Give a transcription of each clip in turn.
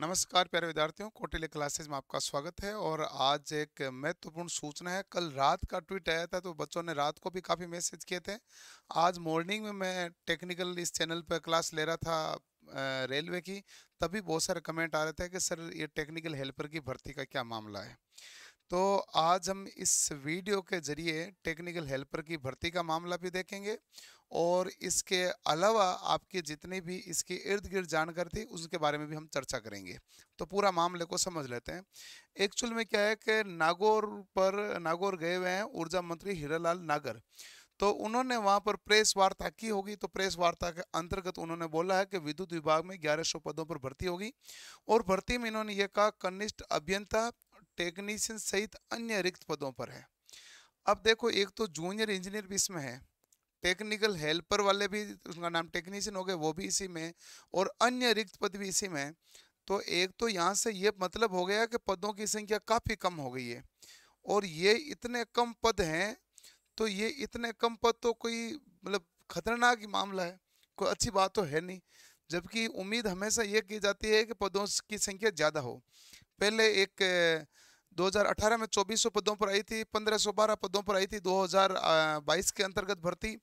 नमस्कार प्यारे विद्यार्थियों कोटिले क्लासेज में आपका स्वागत है और आज एक महत्वपूर्ण सूचना है कल रात का ट्वीट आया था तो बच्चों ने रात को भी काफ़ी मैसेज किए थे आज मॉर्निंग में मैं टेक्निकल इस चैनल पर क्लास ले रहा था रेलवे की तभी बहुत सारे कमेंट आ रहे थे कि सर ये टेक्निकल हेल्पर की भर्ती का क्या मामला है तो आज हम इस वीडियो के जरिए टेक्निकल हेल्पर की भर्ती का मामला भी देखेंगे और इसके अलावा आपके जितने भी इसके इर्द गिर्द जानकारी थी उसके बारे में भी हम चर्चा करेंगे तो पूरा मामले को समझ लेते हैं एक्चुअल में क्या है कि नागौर पर नागौर गए हुए हैं ऊर्जा मंत्री हीरालाल नागर तो उन्होंने वहां पर प्रेस वार्ता की होगी तो प्रेस वार्ता के अंतर्गत उन्होंने बोला है कि विद्युत विभाग में ग्यारह पदों पर भर्ती होगी और भर्ती में इन्होंने ये कहा कनिष्ठ अभियंता टेक्नीशियन सहित अन्य रिक्त पदों पर है अब देखो एक तो जूनियर इंजीनियर भी इसमें है टेक्निकल हेल्पर वाले भी उसका नाम टेक्नीशियन हो गए वो भी इसी में और अन्य रिक्त पद भी इसी में तो एक तो यहाँ से ये मतलब हो गया कि पदों की संख्या काफ़ी कम हो गई है और ये इतने कम पद हैं तो ये इतने कम पद तो कोई मतलब खतरनाक मामला है कोई अच्छी बात तो है नहीं जबकि उम्मीद हमेशा ये की जाती है कि पदों की संख्या ज़्यादा हो पहले एक 2018 में 2400 पदों पर आई थी 1512 पदों पर आई थी 2022 के अंतर्गत भर्ती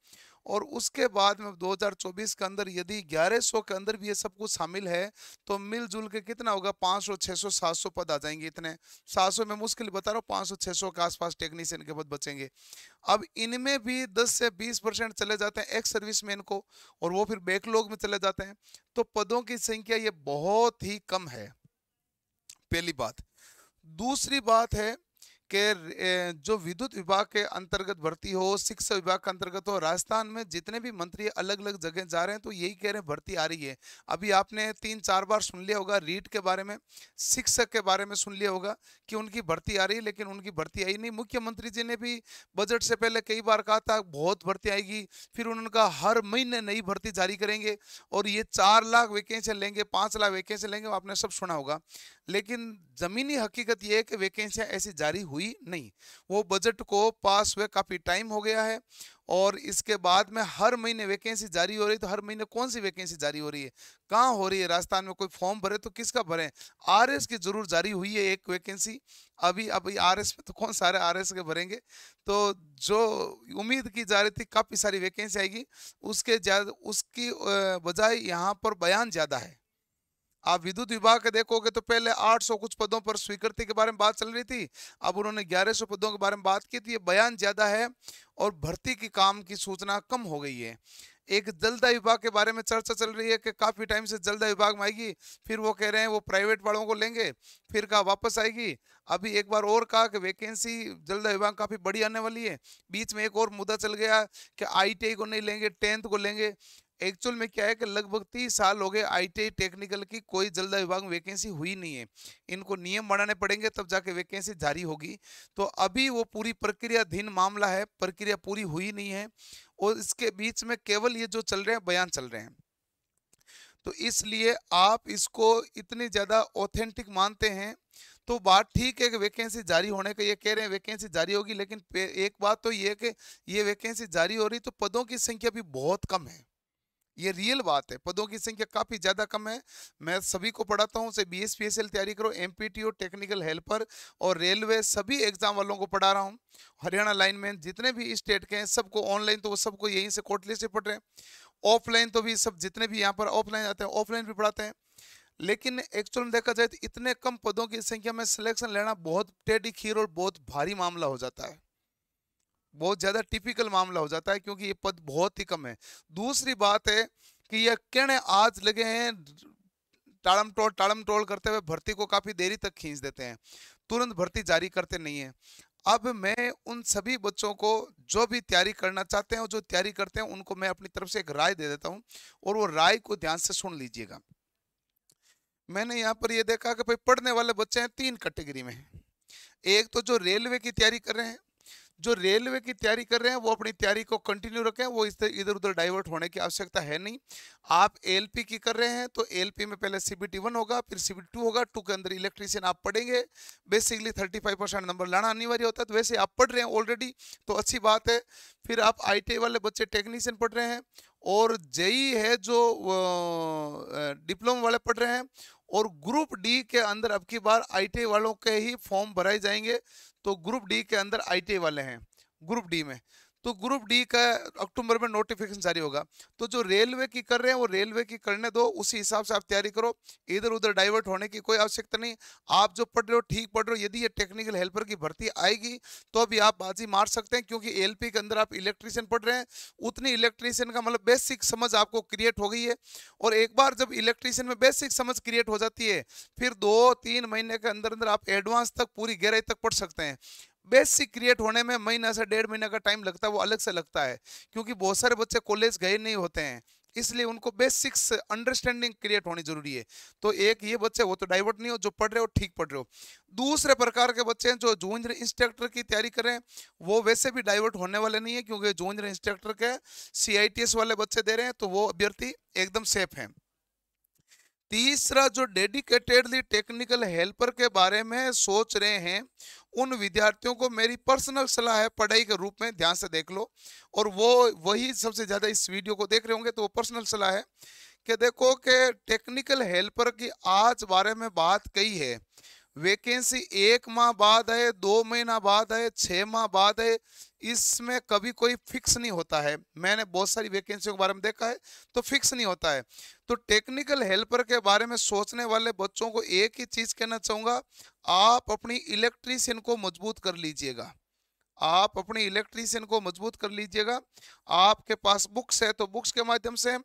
और उसके बाद में 2024 के अंदर यदि 1100 के अंदर भी ये सब कुछ शामिल है तो मिलजुल के कितना होगा 500 600 700 पद आ जाएंगे इतने 700 में मुश्किल बता रहा हूँ 500 600 के आसपास टेक्नीशियन के पद बचेंगे अब इनमें भी 10 से 20 परसेंट चले जाते हैं एक्स सर्विस मैन को और वो फिर बैकलॉग में चले जाते हैं तो पदों की संख्या ये बहुत ही कम है पहली बात दूसरी बात है के जो विद्युत विभाग के अंतर्गत भर्ती हो शिक्षा विभाग के अंतर्गत हो राजस्थान में जितने भी मंत्री अलग अलग जगह जा रहे हैं तो यही कह रहे हैं भर्ती आ रही है अभी आपने तीन चार बार सुन लिया होगा रीट के बारे में शिक्षक के बारे में सुन लिया होगा कि उनकी भर्ती आ रही है लेकिन उनकी भर्ती आई नहीं मुख्यमंत्री जी ने भी बजट से पहले कई बार कहा था बहुत भर्ती आएगी फिर उन्होंने हर महीने नई भर्ती जारी करेंगे और ये चार लाख वैकेंसी लेंगे पाँच लाख वैकेंसी लेंगे आपने सब सुना होगा लेकिन ज़मीनी हकीकत ये है कि वैकेंसियाँ ऐसी जारी हुई हुई नहीं वो बजट को पास हुए काफ़ी टाइम हो गया है और इसके बाद में हर महीने वैकेंसी जारी हो रही है तो हर महीने कौन सी वैकेंसी जारी हो रही है कहाँ हो रही है राजस्थान में कोई फॉर्म भरे तो किसका भरे आर की जरूर जारी हुई है एक वैकेंसी अभी अभी आर में तो कौन सारे आर के भरेंगे तो जो उम्मीद की जा रही थी काफ़ी सारी वैकेंसी आएगी उसके ज्यादा उसकी बजाय यहाँ पर बयान ज़्यादा है आप विद्युत विभाग के देखोगे तो पहले 800 कुछ पदों पर स्वीकृति के बारे में बात चल रही थी अब उन्होंने 1100 पदों के बारे में बात की थी तो ये बयान ज़्यादा है और भर्ती की काम की सूचना कम हो गई है एक जलदा विभाग के बारे में चर्चा चल रही है कि काफ़ी टाइम से जलदा विभाग में आएगी फिर वो कह रहे हैं वो प्राइवेट वालों को लेंगे फिर कहा वापस आएगी अभी एक बार और कहा कि वैकेंसी जलदा विभाग काफ़ी बड़ी आने वाली है बीच में एक और मुद्दा चल गया कि आई को नहीं लेंगे टेंथ को लेंगे एक्चुअल में क्या है कि लगभग तीस साल हो गए आईटीआई टेक्निकल की कोई जलदा विभाग में वैकेंसी हुई नहीं है इनको नियम बनाने पड़ेंगे तब जाके वैकेंसी जारी होगी तो अभी वो पूरी प्रक्रियाधीन मामला है प्रक्रिया पूरी हुई नहीं है और इसके बीच में केवल ये जो चल रहे हैं बयान चल रहे हैं तो इसलिए आप इसको इतनी ज़्यादा ऑथेंटिक मानते हैं तो बात ठीक है कि वैकेंसी जारी होने का ये कह रहे हैं वैकेंसी जारी होगी लेकिन एक बात तो ये कि ये वैकेंसी जारी हो रही तो पदों की संख्या भी बहुत कम है ये रियल बात है पदों की संख्या काफ़ी ज़्यादा कम है मैं सभी को पढ़ाता हूँ B S P S L तैयारी करो M P T O technical helper और रेलवे सभी एग्जाम वालों को पढ़ा रहा हूँ हरियाणा लाइन में जितने भी स्टेट के हैं सबको ऑनलाइन तो वो सबको यहीं से कोटली से पढ़ रहे हैं ऑफलाइन तो भी सब जितने भी यहाँ पर ऑफलाइन आते हैं ऑफलाइन भी पढ़ाते हैं लेकिन एक्चुअल में देखा जाए तो इतने कम पदों की संख्या में सिलेक्शन लेना बहुत टेढ़ी खीर और बहुत भारी मामला हो जाता है बहुत ज़्यादा टिपिकल मामला हो जाता है क्योंकि ये पद बहुत ही कम है दूसरी बात है कि यह किण आज लगे हैं टाड़म टोल टाड़म टोल करते हुए भर्ती को काफ़ी देरी तक खींच देते हैं तुरंत भर्ती जारी करते नहीं है अब मैं उन सभी बच्चों को जो भी तैयारी करना चाहते हैं और जो तैयारी करते हैं उनको मैं अपनी तरफ से एक राय दे देता हूं और वो राय को ध्यान से सुन लीजिएगा मैंने यहाँ पर ये देखा कि भाई पढ़ने वाले बच्चे हैं तीन कैटेगरी में एक तो जो रेलवे की तैयारी कर रहे हैं जो रेलवे की तैयारी कर रहे हैं वो अपनी तैयारी को कंटिन्यू रखें वो इधर उधर डाइवर्ट होने की आवश्यकता है नहीं आप एल की कर रहे हैं तो एल में पहले सी वन होगा फिर सी टू होगा टू के अंदर इलेक्ट्रीशियन आप पढ़ेंगे basically thirty five percent number लाना अनिवार्य होता है तो वैसे आप पढ़ रहे हैं ऑलरेडी तो अच्छी बात है फिर आप आई वाले बच्चे टेक्नीशियन पढ़ रहे हैं और जेई e है जो डिप्लोमा वाले पढ़ रहे हैं और ग्रुप डी के अंदर अब की बार आईटी वालों के ही फॉर्म भराए जाएंगे तो ग्रुप डी के अंदर आई वाले हैं ग्रुप डी में तो ग्रुप डी का अक्टूबर में नोटिफिकेशन जारी होगा तो जो रेलवे की कर रहे हैं वो रेलवे की करने दो उसी हिसाब से आप तैयारी करो इधर उधर डाइवर्ट होने की कोई आवश्यकता नहीं आप जो पढ़ रहे हो ठीक पढ़ रहे हो यदि ये टेक्निकल हेल्पर की भर्ती आएगी तो अभी आप बाजी मार सकते हैं क्योंकि एल के अंदर आप इलेक्ट्रीशियन पढ़ रहे हैं उतनी इलेक्ट्रीशियन का मतलब बेसिक समझ आपको क्रिएट हो गई है और एक बार जब इलेक्ट्रीशियन में बेसिक समझ क्रिएट हो जाती है फिर दो तीन महीने के अंदर अंदर आप एडवांस तक पूरी गहराई तक पढ़ सकते हैं बेसिक क्रिएट होने में महीना से डेढ़ महीना का टाइम लगता है वो अलग से लगता है क्योंकि बहुत सारे बच्चे कॉलेज गए नहीं होते हैं इसलिए उनको बेसिक्स अंडरस्टैंडिंग क्रिएट होनी जरूरी है तो एक ये बच्चे वो तो डाइवर्ट नहीं हो जो पढ़ रहे हो ठीक पढ़ रहे हो दूसरे प्रकार के बच्चे हैं जो जूनियर इंस्ट्रक्टर की तैयारी करें वो वैसे भी डाइवर्ट होने वाले नहीं है क्योंकि जूनियर इंस्ट्रक्टर के सी वाले बच्चे दे रहे हैं तो वो अभ्यर्थी एकदम सेफ हैं तीसरा जो डेडिकेटेडली टेक्निकल हेल्पर के बारे में सोच रहे हैं उन विद्यार्थियों को मेरी पर्सनल सलाह है पढ़ाई के रूप में ध्यान से देख लो और वो वही सबसे ज़्यादा इस वीडियो को देख रहे होंगे तो वो पर्सनल सलाह है कि देखो कि टेक्निकल हेल्पर की आज बारे में बात कही है वैकेंसी एक माह बाद है दो महीना बाद है छः माह बाद है इसमें कभी कोई फिक्स नहीं होता है मैंने बहुत सारी वैकेंसियों के बारे में देखा है तो फिक्स नहीं होता है तो टेक्निकल हेल्पर के बारे में सोचने वाले बच्चों को एक ही चीज़ कहना चाहूँगा आप अपनी इलेक्ट्रीशियन को मजबूत कर लीजिएगा आप अपने इलेक्ट्रीशियन को मजबूत कर लीजिएगा आपके पास बुक्स है तो बुक्स के माध्यम से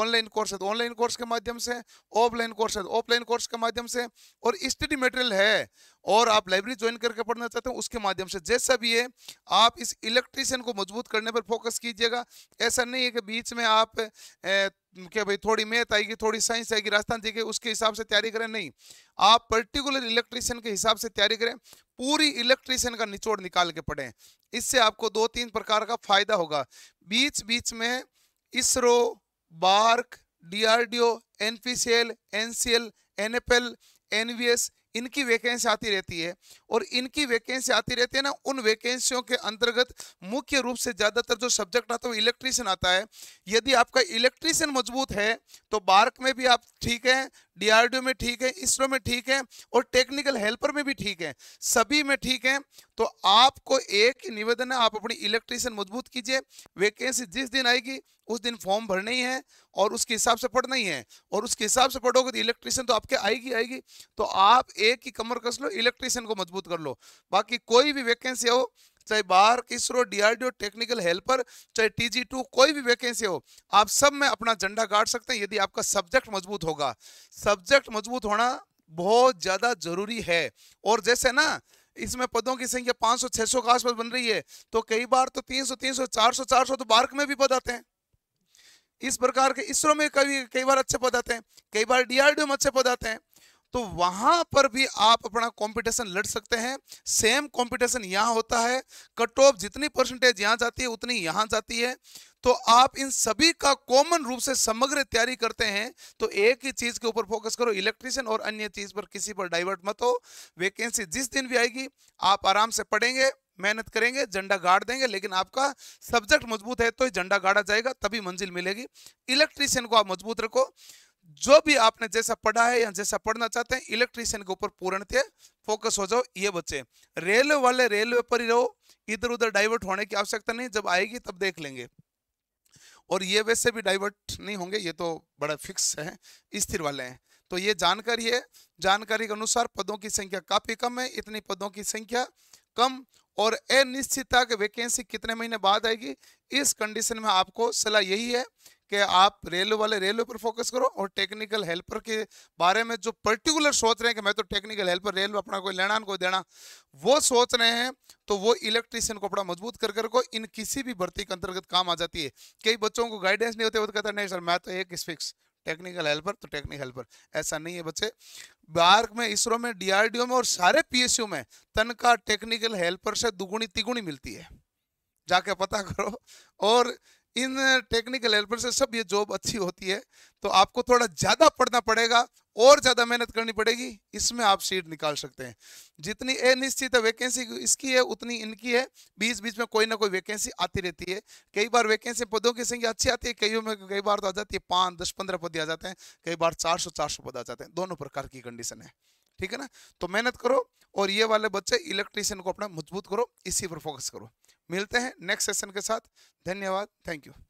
ऑनलाइन कोर्स है तो ऑनलाइन कोर्स के माध्यम से ऑफलाइन कोर्स है तो ऑफलाइन कोर्स के माध्यम से और स्टडी मटेरियल है और आप लाइब्रेरी ज्वाइन करके पढ़ना चाहते हो उसके माध्यम से जैसा भी है आप इस इलेक्ट्रीशियन को मजबूत करने पर फोकस कीजिएगा ऐसा नहीं है कि बीच में आप ए, कि भाई थोड़ी मेहत आएगी थोड़ी साइंस आएगी राजस्थान जी के उसके हिसाब से तैयारी करें नहीं आप पर्टिकुलर इलेक्ट्रीशियन के हिसाब से तैयारी करें पूरी इलेक्ट्रीशियन का निचोड़ निकाल के पढ़ें इससे आपको दो तीन प्रकार का फायदा होगा बीच बीच में ISRO BARC D D R O N N N P C C L L F L N V S इनकी वैकेंसी आती रहती है और इनकी वैकेंसी आती रहती है ना उन वैकेंसियों के अंतर्गत मुख्य रूप से ज़्यादातर जो सब्जेक्ट आता है वो इलेक्ट्रीशियन आता है यदि आपका इलेक्ट्रीशियन मजबूत है तो बार्क में भी आप ठीक है डीआरडीओ में ठीक है इसरो में ठीक है और टेक्निकल हेल्पर में भी ठीक है सभी में ठीक है तो आपको एक निवेदन है आप अपनी इलेक्ट्रिशियन मजबूत कीजिए वैकेंसी जिस दिन आएगी उस दिन फॉर्म भरना ही है और उसके हिसाब से पढ़ना ही है और उसके हिसाब से पढ़ोगे तो इलेक्ट्रिशियन तो आपके आएगी आएगी तो आप एक ही कमर कस लो इलेक्ट्रिशियन को मजबूत कर लो बाकी कोई भी वैकेंसी हो चाहे बाहर इसरो डीआरडीओ टेक्निकल हेल्पर चाहे टीजी टू कोई भी वैकेंसी हो आप सब में अपना झंडा गाड़ सकते हैं यदि आपका सब्जेक्ट मजबूत होगा सब्जेक्ट मजबूत होना बहुत ज़्यादा जरूरी है और जैसे ना इसमें पदों की संख्या 500 600 के आसपास बन रही है तो कई बार तो 300 300 400 400 तो बार्क में भी पद आते हैं इस प्रकार के इसरो में कभी कई बार अच्छे पद आते हैं कई बार डीआरडीओ में अच्छे पद आते हैं तो वहां पर भी आप अपना कंपटीशन लड़ सकते हैं सेम कंपटीशन यहाँ होता है कट ऑफ जितनी परसेंटेज यहाँ जाती है उतनी यहाँ जाती है तो आप इन सभी का कॉमन रूप से समग्र तैयारी करते हैं तो एक ही चीज के ऊपर फोकस करो इलेक्ट्रिशियन और अन्य चीज पर किसी पर डाइवर्ट मत हो वैकेंसी जिस दिन भी आएगी आप आराम से पढ़ेंगे मेहनत करेंगे झंडा गाड़ देंगे लेकिन आपका सब्जेक्ट मजबूत है तो झंडा गाड़ा जाएगा तभी मंजिल मिलेगी इलेक्ट्रिशियन को आप मजबूत रखो जो भी आपने जैसा पढ़ा है या जैसा पढ़ना चाहते हैं इलेक्ट्रीशियन के ऊपर पूर्णतः फोकस हो जाओ ये बच्चे रेलवे वाले रेलवे पर ही रहो इधर उधर डाइवर्ट होने की आवश्यकता नहीं जब आएगी तब देख लेंगे और ये वैसे भी डाइवर्ट नहीं होंगे ये तो बड़ा फिक्स है स्थिर वाले हैं तो ये जानकारी है जानकारी के अनुसार पदों की संख्या काफी कम है इतनी पदों की संख्या कम और अनिश्चितता के वैकेंसी कितने महीने बाद आएगी इस कंडीशन में आपको सलाह यही है कि आप रेलवे वाले रेलवे पर फोकस करो और टेक्निकल हेल्पर के बारे में जो पर्टिकुलर सोच रहे हैं कि मैं तो टेक्निकल हेल्पर रेलवे अपना कोई लेना कोई देना वो सोच रहे हैं तो वो इलेक्ट्रीशियन को अपना मजबूत कर कर को इन किसी भी भर्ती के अंतर्गत काम आ जाती है कई बच्चों को गाइडेंस नहीं होते वो तो कहता नहीं सर मैं तो एक इस फिक्स टेक्निकल हेल्पर तो टेक्निकल हेल्पर ऐसा नहीं है बच्चे बार्क में इसरो में डीआरडीओ में और सारे पीएसयू में तनखा टेक्निकल हेल्पर से दुगुनी तिगुनी मिलती है जाके पता करो और इन टेक्निकल हेल्पर से सब ये जॉब अच्छी होती है तो आपको थोड़ा ज़्यादा पढ़ना पड़ेगा और ज़्यादा मेहनत करनी पड़ेगी इसमें आप सीट निकाल सकते हैं जितनी अनिश्चित वैकेंसी इसकी है उतनी इनकी है बीच बीच में कोई ना कोई वैकेंसी आती रहती है कई बार वैकेंसी पदों की संख्या अच्छी आती है कई में कई बार तो आ जाती है पांच दस पंद्रह पद आ जाते हैं कई बार चार सौ चार सौ पद आ जाते हैं दोनों प्रकार की कंडीशन है ठीक है ना तो मेहनत करो और ये वाले बच्चे इलेक्ट्रीशियन को अपना मजबूत करो इसी पर फोकस करो मिलते हैं नेक्स्ट सेशन के साथ धन्यवाद थैंक यू